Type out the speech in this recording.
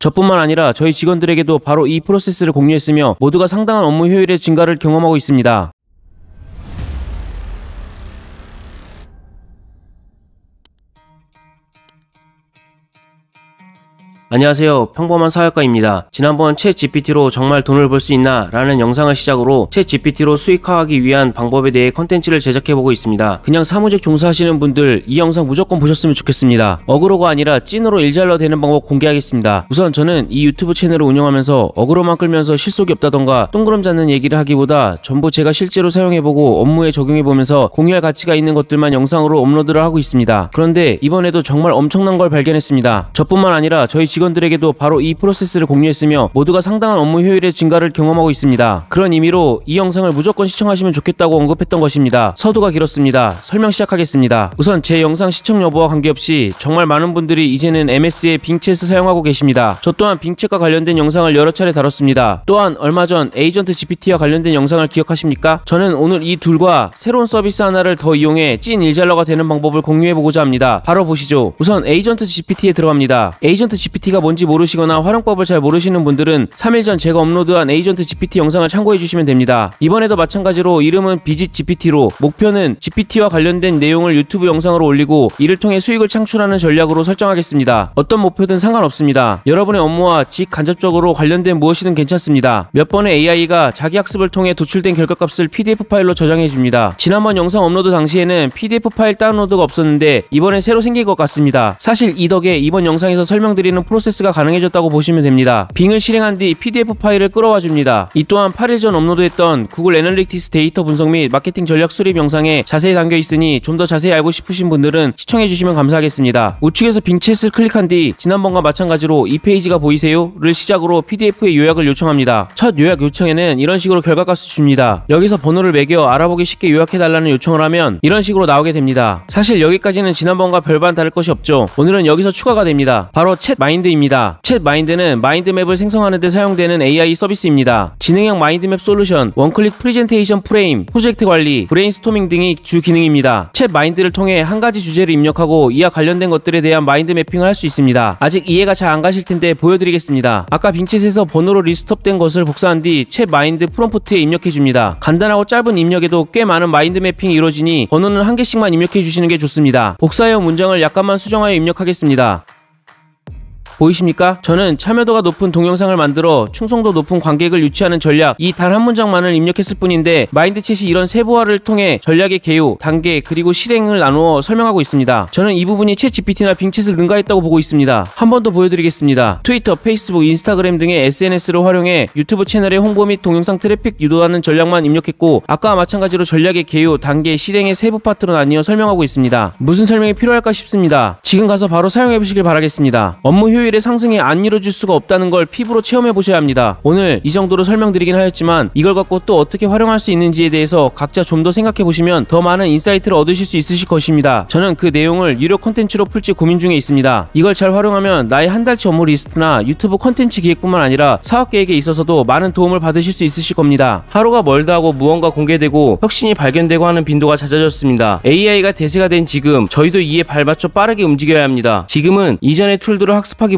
저뿐만 아니라 저희 직원들에게도 바로 이 프로세스를 공유했으며 모두가 상당한 업무 효율의 증가를 경험하고 있습니다. 안녕하세요. 평범한 사역과입니다 지난번 채 GPT로 정말 돈을 벌 수 있나? 라는 영상을 시작으로 채 GPT로 수익화하기 위한 방법에 대해 컨텐츠를 제작해보고 있습니다. 그냥 사무직 종사하시는 분들 이 영상 무조건 보셨으면 좋겠습니다. 어그로가 아니라 찐으로 일잘러 되는 방법 공개하겠습니다. 우선 저는 이 유튜브 채널을 운영하면서 어그로만 끌면서 실속이 없다던가 똥그름 잡는 얘기를 하기보다 전부 제가 실제로 사용해보고 업무에 적용해보면서 공유할 가치가 있는 것들만 영상으로 업로드를 하고 있습니다. 그런데 이번에도 정말 엄청난 걸 발견했습니다. 저뿐만 아니라 저희 직원들에게도 바로 이 프로세스를 공유했으며 모두가 상당한 업무 효율의 증가를 경험하고 있습니다. 그런 의미로 이 영상을 무조건 시청하시면 좋겠다고 언급했던 것입니다. 서두가 길었습니다. 설명 시작하겠습니다. 우선 제 영상 시청 여부와 관계없이 정말 많은 분들이 이제는 MS의 빙챗을 사용하고 계십니다. 저 또한 빙체과 관련된 영상을 여러 차례 다뤘습니다. 또한 얼마 전 에이전트 GPT와 관련된 영상을 기억하십니까? 저는 오늘 이 둘과 새로운 서비스 하나를 더 이용해 찐 일잘러가 되는 방법을 공유해보고자 합니다. 바로 보시죠. 우선 에이전트 GPT에 들어갑니다. 에이전트 GPT GPT가 뭔지 모르시거나 활용법을 잘 모르시는 분들은 3일 전 제가 업로드한 에이전트 GPT 영상을 참고해 주시면 됩니다. 이번에도 마찬가지로 이름은 비지 GPT로 목표는 GPT와 관련된 내용을 유튜브 영상으로 올리고 이를 통해 수익을 창출하는 전략으로 설정하겠습니다. 어떤 목표든 상관없습니다. 여러분의 업무와 직 간접적으로 관련된 무엇이든 괜찮습니다. 몇 번의 AI가 자기 학습을 통해 도출된 결과값을 PDF 파일로 저장해 줍니다. 지난번 영상 업로드 당시에는 PDF 파일 다운로드가 없었는데 이번에 새로 생긴 것 같습니다. 사실 이 덕에 이번 영상에서 설명드리는 프로 프로세스가 가능해졌다고 보시면 됩니다. 빙을 실행한 뒤 PDF 파일을 끌어와 줍니다. 이 또한 8일 전 업로드했던 구글 애널리티스 데이터 분석 및 마케팅 전략 수립 영상에 자세히 담겨 있으니 좀 더 자세히 알고 싶으신 분들은 시청해 주시면 감사하겠습니다. 우측에서 빙챗을 클릭한 뒤 지난번과 마찬가지로 이 페이지가 보이세요? 를 시작으로 PDF의 요약을 요청합니다. 첫 요약 요청에는 이런 식으로 결과값을 줍니다. 여기서 번호를 매겨 알아보기 쉽게 요약해달라는 요청을 하면 이런 식으로 나오게 됩니다. 사실 여기까지는 지난번과 별반 다를 것이 없죠. 오늘은 여기서 추가가 됩니다. 바로 챗 마인드 마인드입니다. 챗 마인드는 마인드맵을 생성하는 데 사용되는 AI 서비스입니다. 진행형 마인드맵 솔루션, 원클릭 프리젠테이션 프레임, 프로젝트 관리, 브레인스토밍 등이 주 기능입니다. 챗 마인드를 통해 한 가지 주제를 입력하고 이와 관련된 것들에 대한 마인드 매핑을 할 수 있습니다. 아직 이해가 잘 안 가실 텐데 보여드리겠습니다. 아까 빙챗에서 번호로 리스톱된 것을 복사한 뒤 챗 마인드 프롬프트에 입력해줍니다. 간단하고 짧은 입력에도 꽤 많은 마인드 매핑이 이루어지니 번호는 한 개씩만 입력해주시는 게 좋습니다. 복사형 문장을 약간만 수정하여 입력하겠습니다. 보이십니까? 저는 참여도가 높은 동영상을 만들어 충성도 높은 관객을 유치하는 전략 이 단 한 문장만을 입력했을 뿐인데 마인드챗이 이런 세부화를 통해 전략의 개요, 단계, 그리고 실행을 나누어 설명하고 있습니다. 저는 이 부분이 챗 GPT나 빙챗을 능가했다고 보고 있습니다. 한 번 더 보여드리겠습니다. 트위터, 페이스북, 인스타그램 등의 SNS를 활용해 유튜브 채널의 홍보 및 동영상 트래픽 유도하는 전략만 입력했고 아까와 마찬가지로 전략의 개요, 단계, 실행의 세부 파트로 나뉘어 설명하고 있습니다. 무슨 설명이 필요할까 싶습니다. 지금 가서 바로 사용해보시길 바라겠습니다. 업무 효율 수요일의 상승이 안이루어질 수가 없다는 걸 피부로 체험해 보셔야 합니다. 오늘 이 정도로 설명드리긴 하였지만 이걸 갖고 또 어떻게 활용할 수 있는지에 대해서 각자 좀 더 생각해 보시면 더 많은 인사이트를 얻으실 수 있으실 것입니다. 저는 그 내용을 유료 콘텐츠로 풀지 고민 중에 있습니다. 이걸 잘 활용하면 나의 한 달치 업무 리스트나 유튜브 콘텐츠 기획뿐만 아니라 사업 계획에 있어서도 많은 도움을 받으실 수 있으실 겁니다. 하루가 멀다 하고 무언가 공개되고 혁신이 발견되고 하는 빈도가 잦아졌습니다. AI가 대세가 된 지금 저희도 이에 발맞춰 빠르게 움직여야 합니다. 지금은 이전의 툴들을 학습하기